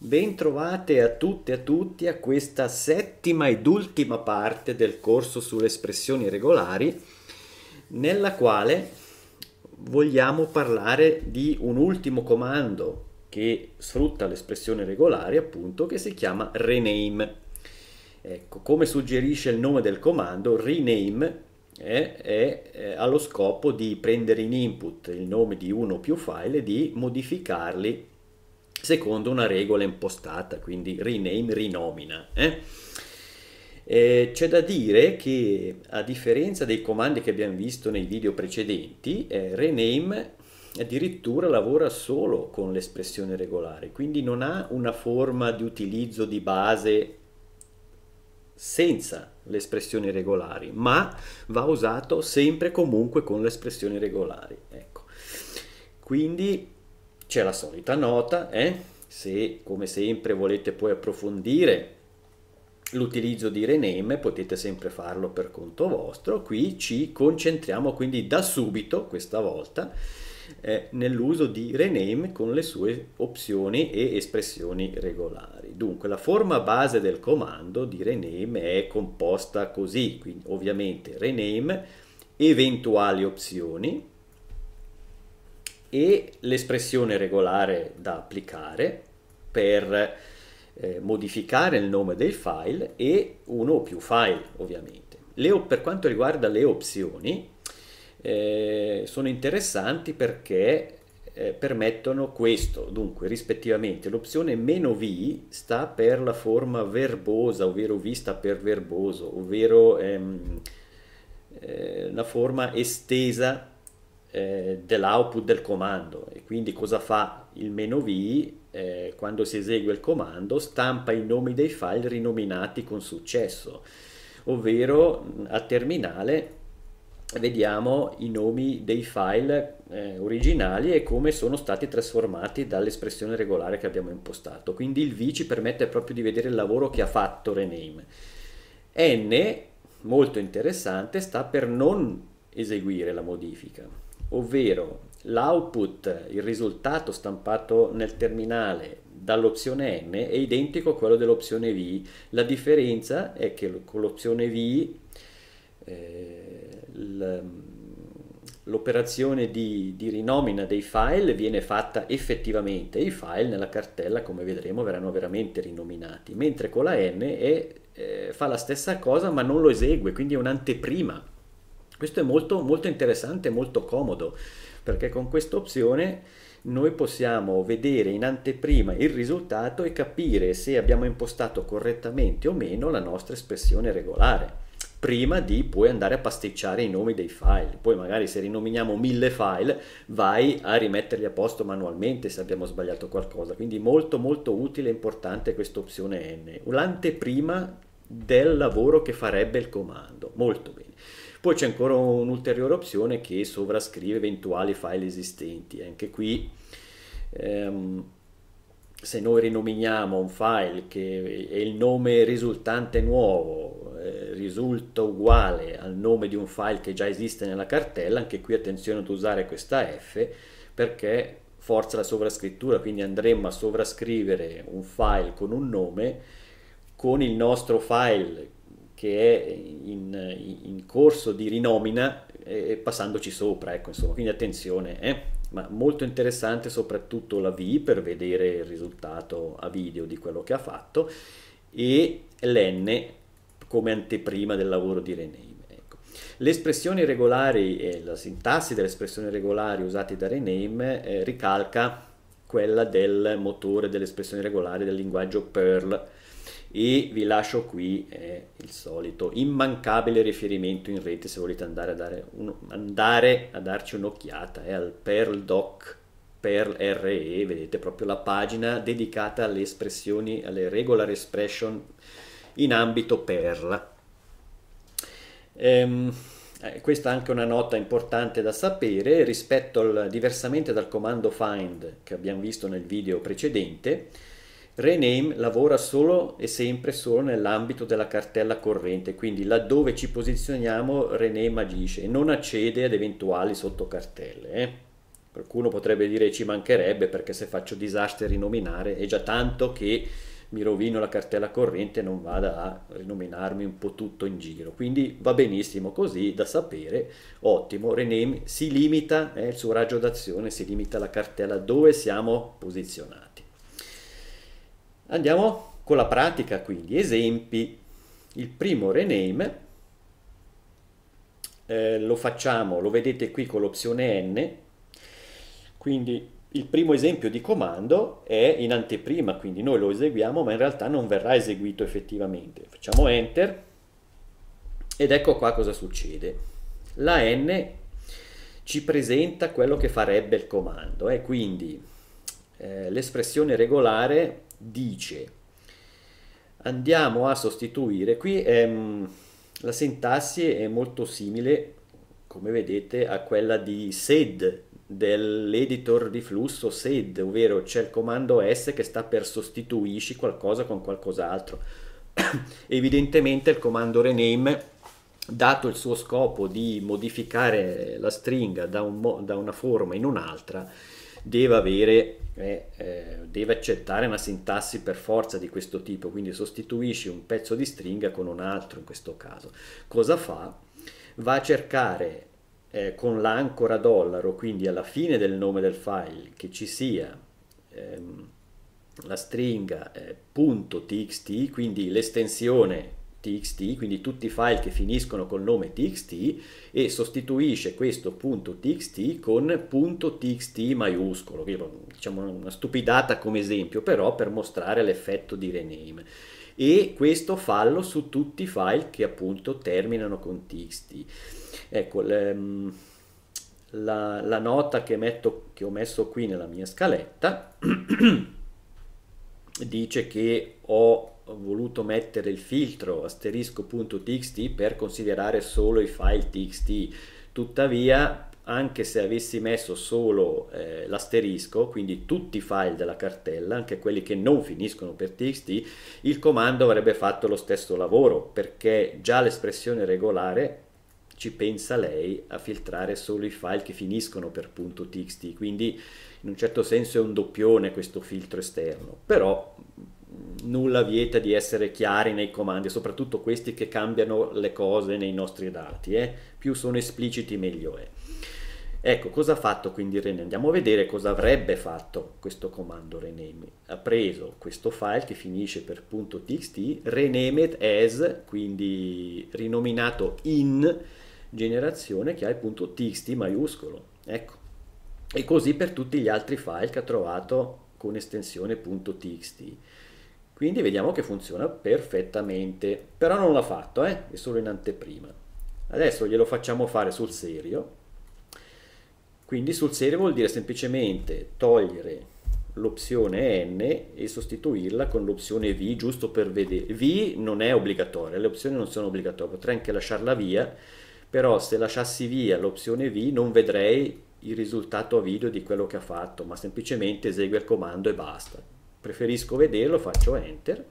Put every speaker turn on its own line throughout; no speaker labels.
Bentrovate a tutte e a tutti a questa settima ed ultima parte del corso sulle espressioni regolari nella quale vogliamo parlare di un ultimo comando che sfrutta l'espressione regolare appunto che si chiama rename. Ecco, come suggerisce il nome del comando, rename è, è, è allo scopo di prendere in input il nome di uno o più file e di modificarli secondo una regola impostata, quindi rename, rinomina. Eh? Eh, c'è da dire che a differenza dei comandi che abbiamo visto nei video precedenti, eh, rename addirittura lavora solo con l'espressione regolare, quindi non ha una forma di utilizzo di base senza le espressioni regolari, ma va usato sempre comunque con le espressioni regolari. Ecco. Quindi c'è la solita nota, eh? se come sempre volete poi approfondire l'utilizzo di rename potete sempre farlo per conto vostro qui ci concentriamo quindi da subito questa volta eh, nell'uso di rename con le sue opzioni e espressioni regolari dunque la forma base del comando di rename è composta così quindi ovviamente rename eventuali opzioni e l'espressione regolare da applicare per eh, modificare il nome del file e uno o più file ovviamente. Le, per quanto riguarda le opzioni eh, sono interessanti perché eh, permettono questo, dunque rispettivamente l'opzione meno "-v", sta per la forma verbosa, ovvero vista per verboso, ovvero ehm, eh, la forma estesa eh, dell'output del comando e quindi cosa fa il meno v eh, quando si esegue il comando stampa i nomi dei file rinominati con successo ovvero a terminale vediamo i nomi dei file eh, originali e come sono stati trasformati dall'espressione regolare che abbiamo impostato quindi il v ci permette proprio di vedere il lavoro che ha fatto rename n molto interessante sta per non eseguire la modifica ovvero l'output, il risultato stampato nel terminale dall'opzione N è identico a quello dell'opzione V, la differenza è che con l'opzione V eh, l'operazione di, di, rinomina dei file viene fatta effettivamente, i file nella cartella come vedremo verranno veramente rinominati, mentre con la N è, eh, fa la stessa cosa ma non lo esegue, quindi è un'anteprima questo è molto, molto interessante e molto comodo perché con questa opzione noi possiamo vedere in anteprima il risultato e capire se abbiamo impostato correttamente o meno la nostra espressione regolare prima di poi andare a pasticciare i nomi dei file. Poi magari se rinominiamo mille file vai a rimetterli a posto manualmente se abbiamo sbagliato qualcosa. Quindi molto molto utile e importante questa opzione N. L'anteprima del lavoro che farebbe il comando. Molto bene. Poi c'è ancora un'ulteriore opzione che sovrascrive eventuali file esistenti. Anche qui ehm, se noi rinominiamo un file che è il nome risultante nuovo eh, risulta uguale al nome di un file che già esiste nella cartella, anche qui attenzione ad usare questa F perché forza la sovrascrittura, quindi andremo a sovrascrivere un file con un nome con il nostro file che è in, in corso di rinomina e, passandoci sopra, ecco, insomma, quindi attenzione, eh? ma molto interessante soprattutto la V per vedere il risultato a video di quello che ha fatto e l'N come anteprima del lavoro di Rename. Ecco. Le espressioni regolari e eh, la sintassi delle espressioni regolari usate da Rename eh, ricalca quella del motore delle espressioni regolari del linguaggio Perl e vi lascio qui eh, il solito immancabile riferimento in rete se volete andare a, dare un, andare a darci un'occhiata eh, al Perl Doc Perl RE, vedete proprio la pagina dedicata alle espressioni, alle regular expression in ambito Perl. Ehm, eh, questa è anche una nota importante da sapere rispetto al, diversamente dal comando find che abbiamo visto nel video precedente, Rename lavora solo e sempre solo nell'ambito della cartella corrente, quindi laddove ci posizioniamo Rename agisce e non accede ad eventuali sottocartelle. Eh? Qualcuno potrebbe dire ci mancherebbe perché se faccio disaster rinominare è già tanto che mi rovino la cartella corrente e non vada a rinominarmi un po' tutto in giro. Quindi va benissimo così, da sapere, ottimo, Rename si limita, eh, il suo raggio d'azione si limita alla cartella dove siamo posizionati. Andiamo con la pratica quindi, esempi. Il primo rename eh, lo facciamo, lo vedete qui con l'opzione N, quindi il primo esempio di comando è in anteprima, quindi noi lo eseguiamo ma in realtà non verrà eseguito effettivamente. Facciamo Enter ed ecco qua cosa succede. La N ci presenta quello che farebbe il comando e eh? quindi eh, l'espressione regolare dice andiamo a sostituire qui ehm, la sintassi è molto simile come vedete a quella di sed dell'editor di flusso sed ovvero c'è il comando s che sta per sostituisci qualcosa con qualcos'altro evidentemente il comando rename dato il suo scopo di modificare la stringa da, un, da una forma in un'altra deve avere eh, eh, deve accettare una sintassi per forza di questo tipo, quindi sostituisci un pezzo di stringa con un altro in questo caso. Cosa fa? Va a cercare eh, con l'ancora dollaro, quindi alla fine del nome del file, che ci sia ehm, la stringa.txt, eh, quindi l'estensione txt, quindi tutti i file che finiscono col nome txt e sostituisce questo punto txt con punto txt maiuscolo, diciamo una stupidata come esempio, però per mostrare l'effetto di rename. E questo fallo su tutti i file che appunto terminano con txt. Ecco, la, la nota che, metto, che ho messo qui nella mia scaletta dice che ho voluto mettere il filtro asterisco.txt per considerare solo i file txt tuttavia anche se avessi messo solo eh, l'asterisco, quindi tutti i file della cartella, anche quelli che non finiscono per txt, il comando avrebbe fatto lo stesso lavoro perché già l'espressione regolare ci pensa lei a filtrare solo i file che finiscono per .txt, quindi in un certo senso è un doppione questo filtro esterno, però nulla vieta di essere chiari nei comandi, soprattutto questi che cambiano le cose nei nostri dati, eh? più sono espliciti meglio è. Ecco, cosa ha fatto quindi rename? Andiamo a vedere cosa avrebbe fatto questo comando rename. Ha preso questo file che finisce per .txt, renamed as, quindi rinominato in generazione che ha il .txt maiuscolo. Ecco. E così per tutti gli altri file che ha trovato con estensione .txt. Quindi vediamo che funziona perfettamente, però non l'ha fatto, eh? è solo in anteprima. Adesso glielo facciamo fare sul serio, quindi sul serio vuol dire semplicemente togliere l'opzione n e sostituirla con l'opzione v giusto per vedere. v non è obbligatoria, le opzioni non sono obbligatorie, potrei anche lasciarla via, però se lasciassi via l'opzione v non vedrei il risultato a video di quello che ha fatto, ma semplicemente esegue il comando e basta preferisco vederlo, faccio enter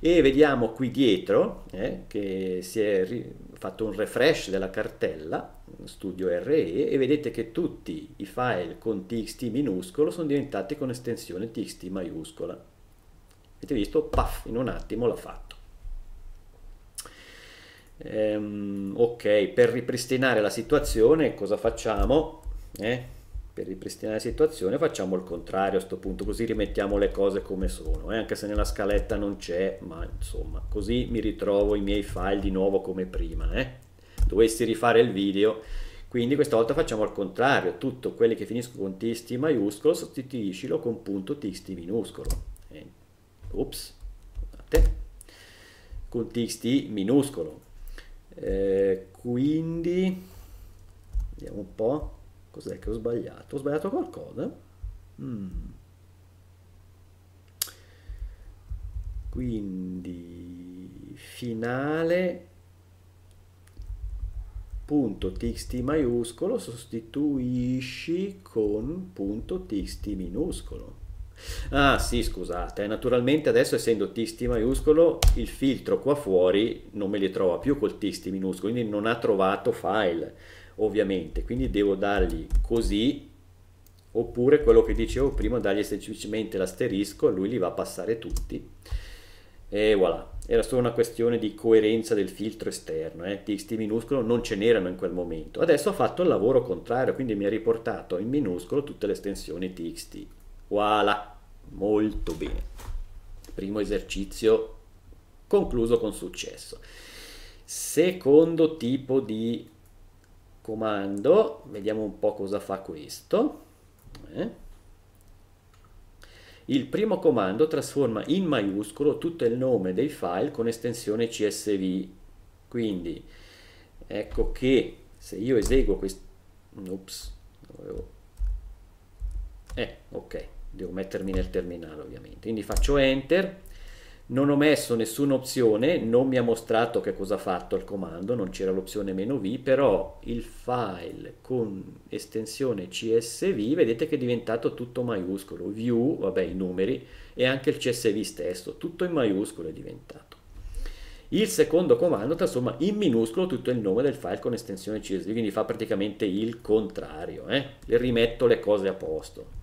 e vediamo qui dietro eh, che si è fatto un refresh della cartella studio RE e vedete che tutti i file con txt minuscolo sono diventati con estensione txt maiuscola avete visto? Paf, in un attimo l'ha fatto ehm, ok, per ripristinare la situazione cosa facciamo? Eh? per ripristinare la situazione facciamo il contrario a questo punto, così rimettiamo le cose come sono, eh? anche se nella scaletta non c'è, ma insomma, così mi ritrovo i miei file di nuovo come prima. Eh? Dovessi rifare il video, quindi questa volta facciamo al contrario, tutto quelli che finiscono con txt maiuscolo sostituiscilo con punto txt minuscolo. Eh? Ups, scusate, con txt minuscolo. Eh, quindi, vediamo un po' Cos'è che ho sbagliato? Ho sbagliato qualcosa? Mm. Quindi finale punto txt maiuscolo sostituisci con punto txt minuscolo. Ah sì, scusate, naturalmente adesso essendo txt maiuscolo il filtro qua fuori non me li trova più col txt minuscolo, quindi non ha trovato file ovviamente quindi devo dargli così oppure quello che dicevo prima dargli semplicemente l'asterisco lui li va a passare tutti e voilà era solo una questione di coerenza del filtro esterno eh? txt minuscolo non ce n'erano in quel momento adesso ho fatto il lavoro contrario quindi mi ha riportato in minuscolo tutte le estensioni txt voilà molto bene primo esercizio concluso con successo secondo tipo di comando, vediamo un po' cosa fa questo. Eh. Il primo comando trasforma in maiuscolo tutto il nome dei file con estensione csv. Quindi ecco che se io eseguo questo... Ops, dovevo... Eh, ok, devo mettermi nel terminale ovviamente. Quindi faccio enter non ho messo nessuna opzione, non mi ha mostrato che cosa ha fatto il comando, non c'era l'opzione meno "-v", però il file con estensione csv vedete che è diventato tutto maiuscolo, view, vabbè i numeri, e anche il csv stesso, tutto in maiuscolo è diventato. Il secondo comando trasforma in minuscolo tutto il nome del file con estensione csv, quindi fa praticamente il contrario, eh? rimetto le cose a posto.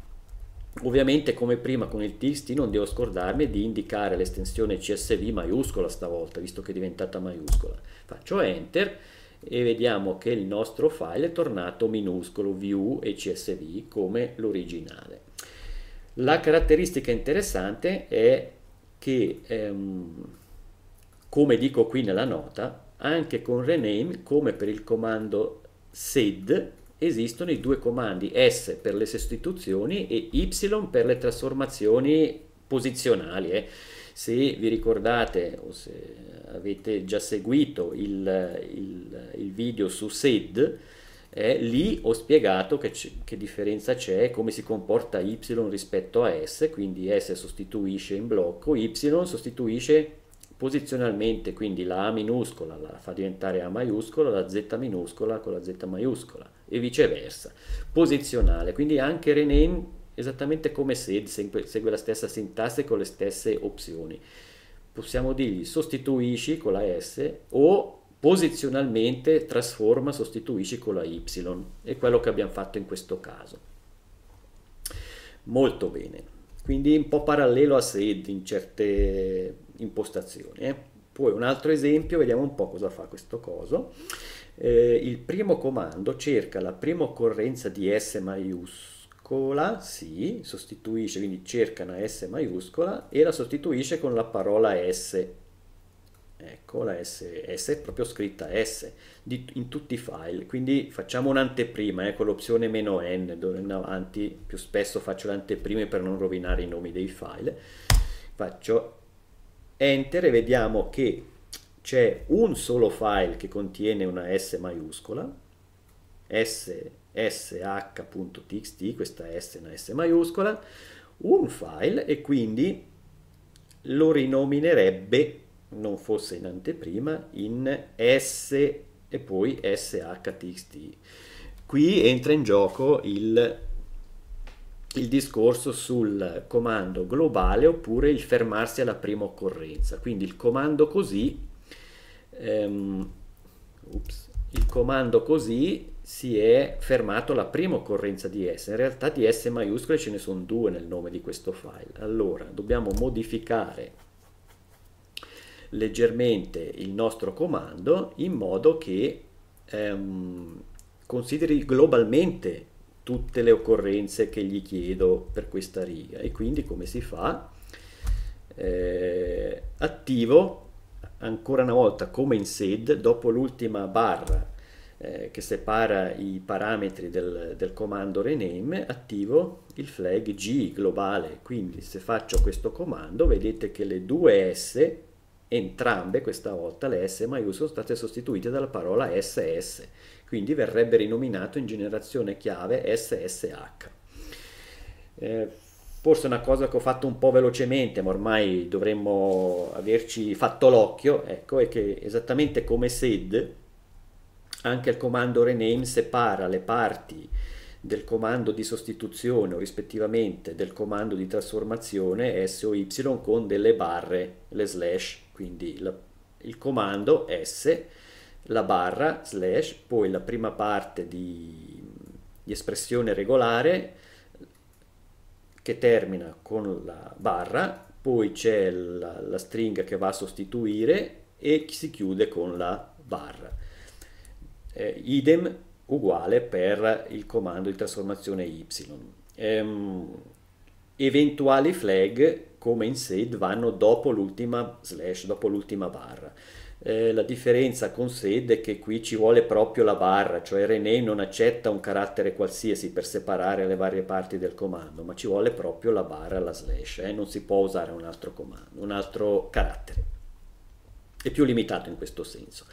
Ovviamente come prima con il TXT non devo scordarmi di indicare l'estensione CSV maiuscola stavolta, visto che è diventata maiuscola. Faccio Enter e vediamo che il nostro file è tornato minuscolo view e CSV come l'originale. La caratteristica interessante è che, ehm, come dico qui nella nota, anche con rename, come per il comando sed, esistono i due comandi S per le sostituzioni e Y per le trasformazioni posizionali. Eh. Se vi ricordate o se avete già seguito il, il, il video su SED, eh, lì ho spiegato che, che differenza c'è, come si comporta Y rispetto a S, quindi S sostituisce in blocco, Y sostituisce posizionalmente, quindi la A minuscola la fa diventare A maiuscola, la Z minuscola con la Z maiuscola e viceversa. Posizionale, quindi anche rename esattamente come sed, segue la stessa sintassi con le stesse opzioni. Possiamo dirgli sostituisci con la S o posizionalmente trasforma, sostituisci con la Y. È quello che abbiamo fatto in questo caso. Molto bene, quindi un po' parallelo a sed in certe impostazioni. Eh? Poi un altro esempio, vediamo un po' cosa fa questo coso. Eh, il primo comando cerca la prima occorrenza di S maiuscola, sì, sostituisce, quindi cerca una S maiuscola e la sostituisce con la parola S. Ecco, la S, S è proprio scritta S di, in tutti i file, quindi facciamo un'anteprima, eh, con l'opzione meno N, d'ora in avanti più spesso faccio le anteprime per non rovinare i nomi dei file. Faccio enter e vediamo che c'è un solo file che contiene una S maiuscola, S, sh.txt, questa S è una S maiuscola, un file e quindi lo rinominerebbe, non fosse in anteprima, in S e poi sh.txt. Qui entra in gioco il il discorso sul comando globale oppure il fermarsi alla prima occorrenza. Quindi il comando così, ehm, ups, il comando così si è fermato alla prima occorrenza di S. In realtà di S maiuscole ce ne sono due nel nome di questo file. Allora, dobbiamo modificare leggermente il nostro comando in modo che ehm, consideri globalmente tutte le occorrenze che gli chiedo per questa riga e quindi come si fa? Eh, attivo ancora una volta come in SED dopo l'ultima barra eh, che separa i parametri del, del, comando rename attivo il flag G globale quindi se faccio questo comando vedete che le due S Entrambe questa volta le S maiuscole sono state sostituite dalla parola SS, quindi verrebbe rinominato in generazione chiave SSH. Eh, forse una cosa che ho fatto un po' velocemente, ma ormai dovremmo averci fatto l'occhio, ecco, è che esattamente come SED, anche il comando rename separa le parti del comando di sostituzione o rispettivamente del comando di trasformazione S o Y con delle barre, le slash, quindi la, il comando S, la barra slash, poi la prima parte di, di espressione regolare che termina con la barra, poi c'è la, la stringa che va a sostituire e si chiude con la barra. Eh, idem uguale per il comando di trasformazione y. Ehm, eventuali flag come in SAID vanno dopo l'ultima slash, dopo l'ultima barra. Eh, la differenza con SAID è che qui ci vuole proprio la barra, cioè Rename non accetta un carattere qualsiasi per separare le varie parti del comando, ma ci vuole proprio la barra, la slash, eh? non si può usare un altro comando, un altro carattere. È più limitato in questo senso.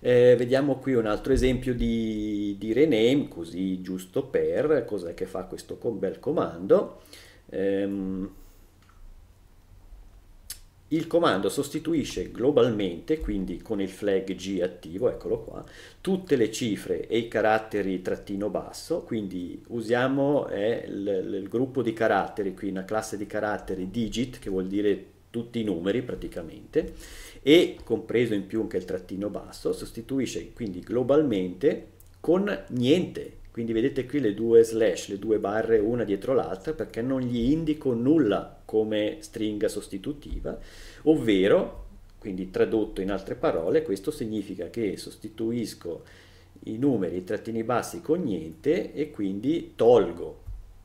Eh, vediamo qui un altro esempio di, di, rename, così giusto per, cos'è che fa questo bel comando. Ehm, il comando sostituisce globalmente, quindi con il flag G attivo, eccolo qua, tutte le cifre e i caratteri trattino basso, quindi usiamo eh, il, il gruppo di caratteri, qui una classe di caratteri digit, che vuol dire tutti i numeri praticamente, e compreso in più anche il trattino basso, sostituisce quindi globalmente con niente. Quindi vedete qui le due slash, le due barre una dietro l'altra perché non gli indico nulla come stringa sostitutiva, ovvero, quindi tradotto in altre parole, questo significa che sostituisco i numeri, i trattini bassi con niente e quindi tolgo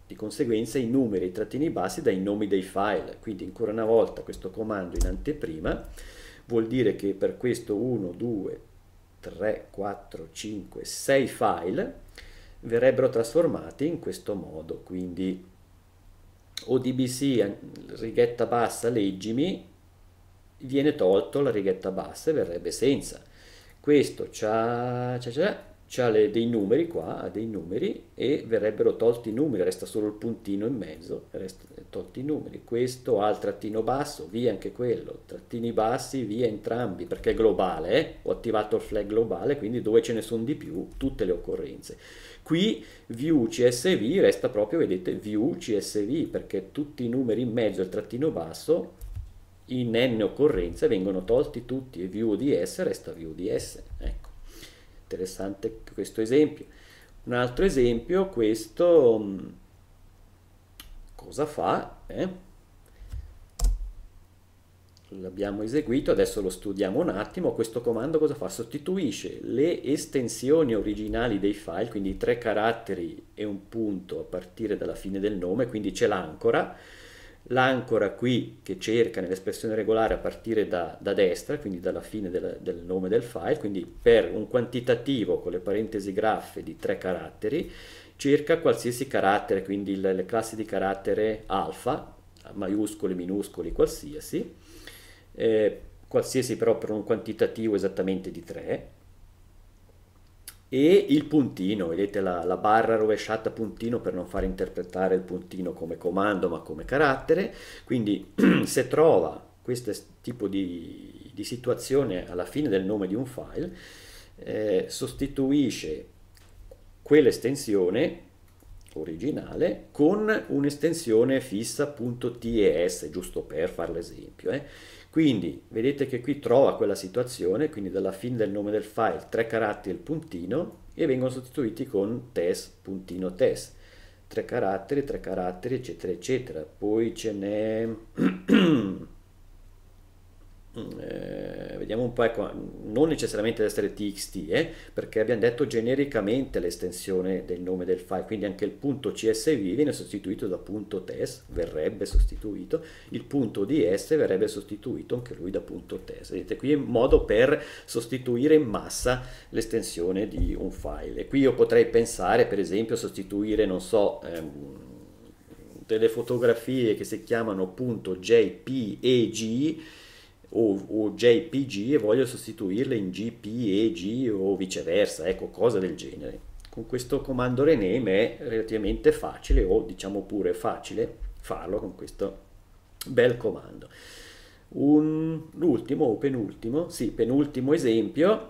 di conseguenza i numeri, i trattini bassi dai nomi dei file. Quindi ancora una volta questo comando in anteprima vuol dire che per questo 1, 2, 3, 4, 5, 6 file verrebbero trasformati in questo modo, quindi ODBC righetta bassa leggimi viene tolto la righetta bassa e verrebbe senza. Questo c'ha, c'ha, c'ha c'ha le, dei numeri qua, ha dei numeri e verrebbero tolti i numeri, resta solo il puntino in mezzo, resta, eh, tolti i numeri, questo ha il trattino basso, via anche quello, trattini bassi, via entrambi, perché è globale, eh? ho attivato il flag globale, quindi dove ce ne sono di più, tutte le occorrenze. Qui view CSV resta proprio, vedete, view CSV, perché tutti i numeri in mezzo al trattino basso in n occorrenze vengono tolti tutti e view di S resta view di S. Ecco. Interessante questo esempio. Un altro esempio, questo mm, cosa fa? Eh? l'abbiamo eseguito, adesso lo studiamo un attimo, questo comando cosa fa? Sostituisce le estensioni originali dei file, quindi tre caratteri e un punto a partire dalla fine del nome, quindi c'è l'ancora, l'ancora qui che cerca nell'espressione regolare a partire da, da destra, quindi dalla fine del, del, nome del file, quindi per un quantitativo con le parentesi graffe di tre caratteri, cerca qualsiasi carattere, quindi le, le classi di carattere alfa, maiuscoli, minuscoli, qualsiasi, eh, qualsiasi però per un quantitativo esattamente di 3 e il puntino, vedete la, la, barra rovesciata puntino per non far interpretare il puntino come comando ma come carattere, quindi se trova questo tipo di, di situazione alla fine del nome di un file, eh, sostituisce quell'estensione originale con un'estensione fissa.ts, giusto per fare l'esempio. Eh. Quindi vedete che qui trova quella situazione, quindi dalla fine del nome del file tre caratteri e il puntino e vengono sostituiti con test, puntino test. Tre caratteri, tre caratteri, eccetera, eccetera. Poi ce n'è... un po' ecco, non necessariamente deve essere txt, eh, perché abbiamo detto genericamente l'estensione del nome del file, quindi anche il punto CSV viene sostituito da punto .test, verrebbe sostituito, il punto .ds verrebbe sostituito anche lui da punto .test. Vedete, qui è un modo per sostituire in massa l'estensione di un file. E qui io potrei pensare, per esempio, a sostituire, non so... Ehm, delle fotografie che si chiamano punto .jpeg o, o JPG e voglio sostituirle in GPEG o viceversa, ecco, cose del genere. Con questo comando rename è relativamente facile o diciamo pure facile farlo con questo bel comando. Un, l'ultimo o penultimo, sì, penultimo esempio,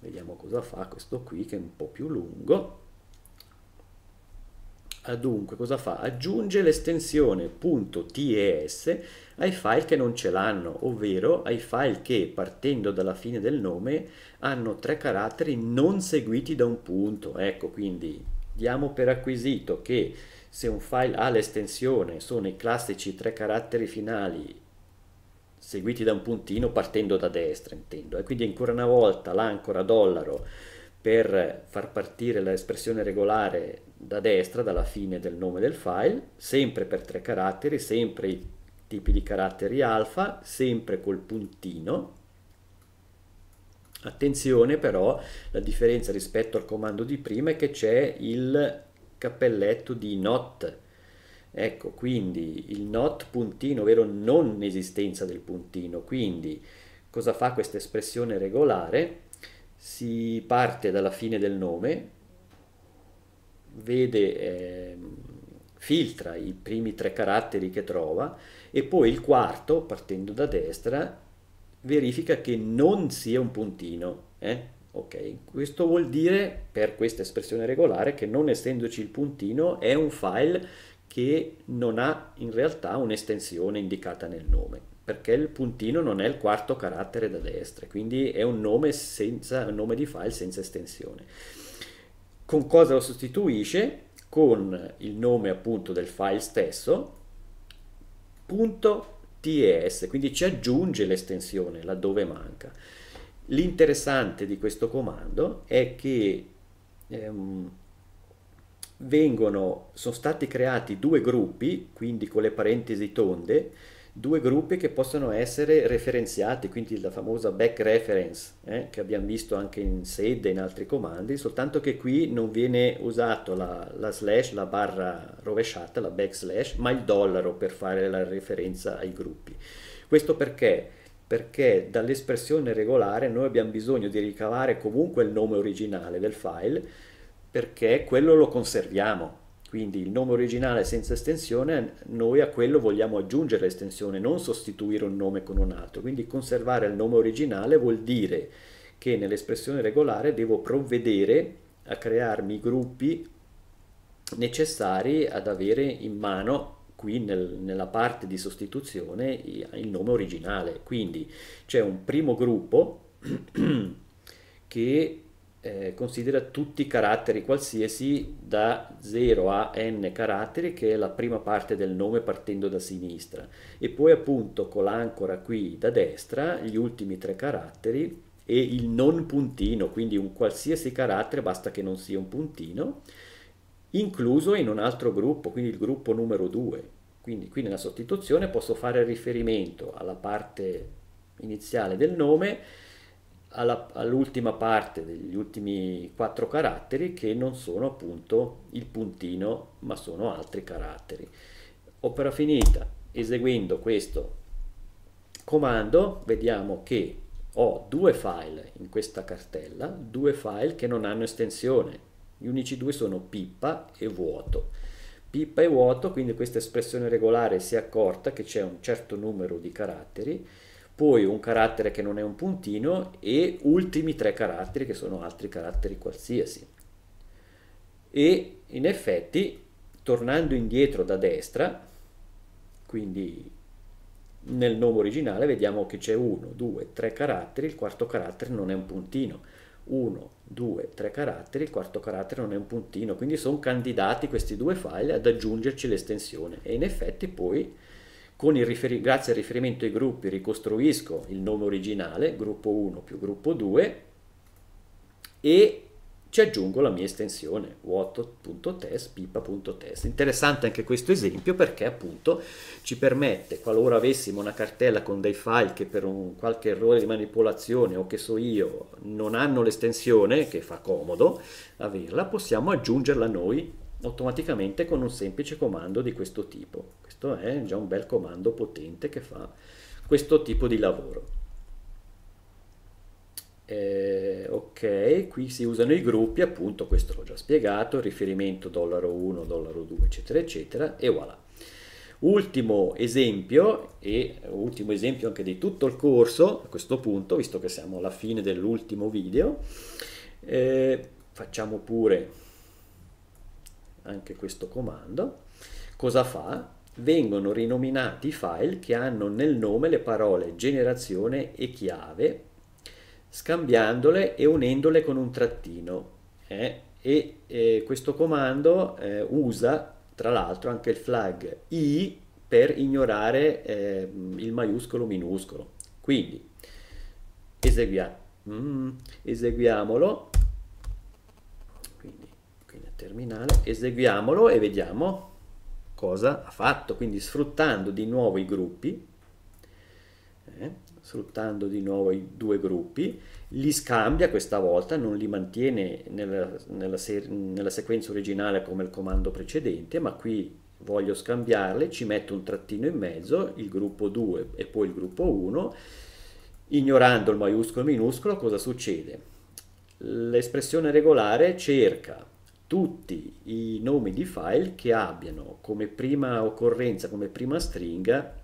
vediamo cosa fa questo qui che è un po' più lungo Dunque, cosa fa? Aggiunge l'estensione .tes ai file che non ce l'hanno, ovvero ai file che, partendo dalla fine del nome, hanno tre caratteri non seguiti da un punto. Ecco, quindi diamo per acquisito che se un file ha l'estensione sono i classici tre caratteri finali seguiti da un puntino partendo da destra, intendo. E quindi ancora una volta l'ancora dollaro per far partire l'espressione regolare da destra, dalla fine del nome del file, sempre per tre caratteri, sempre i tipi di caratteri alfa, sempre col puntino. Attenzione però, la differenza rispetto al comando di prima è che c'è il cappelletto di not. Ecco, quindi il not puntino, ovvero non esistenza del puntino. Quindi cosa fa questa espressione regolare? Si parte dalla fine del nome, vede, eh, filtra i primi tre caratteri che trova e poi il quarto, partendo da destra, verifica che non sia un puntino. Eh? Okay. questo vuol dire, per questa espressione regolare, che non essendoci il puntino è un file che non ha in realtà un'estensione indicata nel nome, perché il puntino non è il quarto carattere da destra, quindi è un nome, senza, un nome di file senza estensione con cosa lo sostituisce? Con il nome appunto del file stesso, .ts, quindi ci aggiunge l'estensione laddove manca. L'interessante di questo comando è che ehm, vengono, sono stati creati due gruppi, quindi con le parentesi tonde, due gruppi che possono essere referenziati, quindi la famosa back reference eh, che abbiamo visto anche in sede e in altri comandi, soltanto che qui non viene usato la, la slash, la barra rovesciata, la backslash, ma il dollaro per fare la referenza ai gruppi. Questo perché? perché dall'espressione regolare noi abbiamo bisogno di ricavare comunque il nome originale del file perché quello lo conserviamo quindi il nome originale senza estensione, noi a quello vogliamo aggiungere l'estensione, non sostituire un nome con un altro. Quindi conservare il nome originale vuol dire che nell'espressione regolare devo provvedere a crearmi i gruppi necessari ad avere in mano qui nel, nella parte di sostituzione il nome originale. Quindi c'è un primo gruppo che eh, considera tutti i caratteri qualsiasi da 0 a n caratteri che è la prima parte del nome partendo da sinistra e poi appunto con l'ancora qui da destra gli ultimi tre caratteri e il non puntino quindi un qualsiasi carattere basta che non sia un puntino incluso in un altro gruppo quindi il gruppo numero 2 quindi qui nella sostituzione posso fare riferimento alla parte iniziale del nome alla, all'ultima parte degli ultimi quattro caratteri che non sono appunto il puntino ma sono altri caratteri. Opera finita, eseguendo questo comando vediamo che ho due file in questa cartella, due file che non hanno estensione, gli unici due sono pippa e vuoto. Pippa e vuoto, quindi questa espressione regolare si è accorta che c'è un certo numero di caratteri poi un carattere che non è un puntino e ultimi tre caratteri che sono altri caratteri qualsiasi. E in effetti, tornando indietro da destra, quindi nel nome originale vediamo che c'è 1, 2, 3 caratteri, il quarto carattere non è un puntino. 1, 2, 3 caratteri, il quarto carattere non è un puntino, quindi sono candidati questi due file ad aggiungerci l'estensione e in effetti poi grazie al riferimento ai gruppi ricostruisco il nome originale, gruppo 1 più gruppo 2, e ci aggiungo la mia estensione what.test, pipa.test. Interessante anche questo esempio perché appunto ci permette, qualora avessimo una cartella con dei file che per un qualche errore di manipolazione o che so io non hanno l'estensione, che fa comodo averla, possiamo aggiungerla noi automaticamente con un semplice comando di questo tipo questo è già un bel comando potente che fa questo tipo di lavoro. Eh, ok, qui si usano i gruppi, appunto questo l'ho già spiegato, riferimento dollaro 1, dollaro 2, eccetera, eccetera, e voilà. Ultimo esempio, e ultimo esempio anche di tutto il corso, a questo punto, visto che siamo alla fine dell'ultimo video, eh, facciamo pure anche questo comando. Cosa fa? vengono rinominati file che hanno nel nome le parole generazione e chiave, scambiandole e unendole con un trattino. Eh? E eh, questo comando eh, usa tra l'altro anche il flag i per ignorare ehm, il maiuscolo minuscolo. Quindi eseguiamo. Mm, eseguiamolo. Quindi, quindi terminale, eseguiamolo e vediamo cosa ha fatto, quindi sfruttando di nuovo i gruppi, eh, sfruttando di nuovo i due gruppi, li scambia questa volta, non li mantiene nella, nella, nella sequenza originale come il comando precedente, ma qui voglio scambiarle, ci metto un trattino in mezzo, il gruppo 2 e poi il gruppo 1, ignorando il maiuscolo e il minuscolo, cosa succede? L'espressione regolare cerca tutti i nomi di file che abbiano come prima occorrenza, come prima stringa,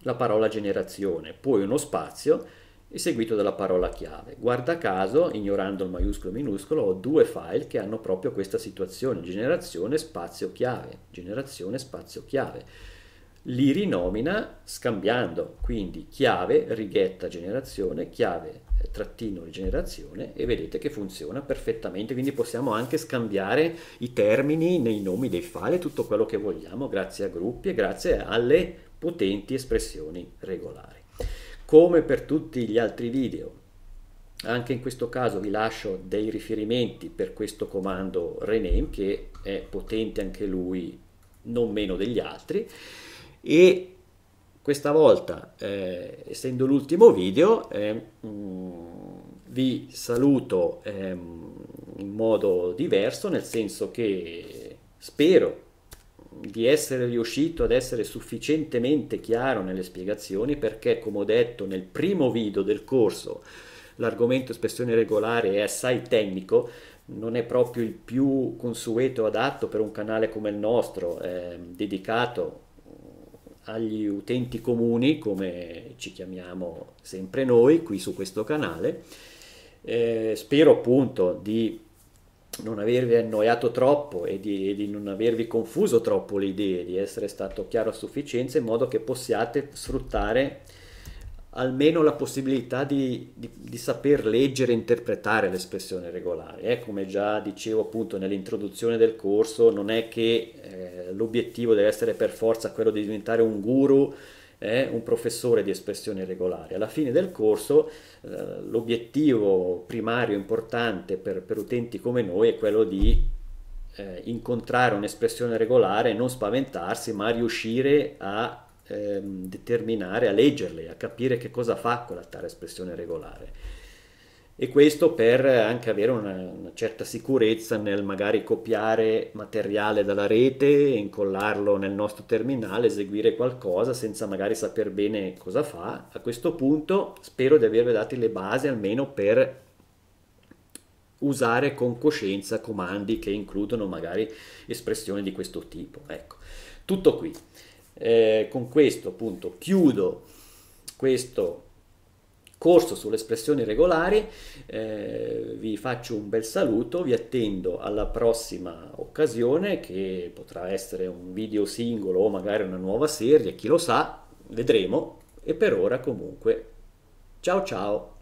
la parola generazione, poi uno spazio e seguito dalla parola chiave. Guarda caso, ignorando il maiuscolo e minuscolo, ho due file che hanno proprio questa situazione, generazione, spazio, chiave, generazione, spazio, chiave. Li rinomina scambiando, quindi chiave, righetta, generazione, chiave, trattino rigenerazione e vedete che funziona perfettamente quindi possiamo anche scambiare i termini nei nomi dei file tutto quello che vogliamo grazie a gruppi e grazie alle potenti espressioni regolari come per tutti gli altri video anche in questo caso vi lascio dei riferimenti per questo comando rename che è potente anche lui non meno degli altri e questa volta, eh, essendo l'ultimo video, eh, mm, vi saluto eh, in modo diverso, nel senso che spero di essere riuscito ad essere sufficientemente chiaro nelle spiegazioni perché, come ho detto nel primo video del corso, l'argomento espressione regolare è assai tecnico, non è proprio il più consueto adatto per un canale come il nostro, eh, dedicato agli utenti comuni, come ci chiamiamo sempre noi qui su questo canale. Eh, spero appunto di non avervi annoiato troppo e di, di, non avervi confuso troppo le idee, di essere stato chiaro a sufficienza in modo che possiate sfruttare almeno la possibilità di, di, di saper leggere e interpretare l'espressione regolare. Eh, come già dicevo appunto nell'introduzione del corso, non è che eh, l'obiettivo deve essere per forza quello di diventare un guru, eh, un professore di espressione regolare. Alla fine del corso eh, l'obiettivo primario importante per, per, utenti come noi è quello di eh, incontrare un'espressione regolare, non spaventarsi, ma riuscire a ehm, determinare a leggerle, a capire che cosa fa quella tale espressione regolare. E questo per anche avere una, una certa sicurezza nel magari copiare materiale dalla rete, incollarlo nel nostro terminale, eseguire qualcosa senza magari saper bene cosa fa. A questo punto spero di avervi dati le basi almeno per usare con coscienza comandi che includono magari espressioni di questo tipo. Ecco, tutto qui eh, con questo appunto chiudo questo corso sulle espressioni regolari, eh, vi faccio un bel saluto, vi attendo alla prossima occasione che potrà essere un video singolo o magari una nuova serie, chi lo sa, vedremo e per ora comunque ciao ciao!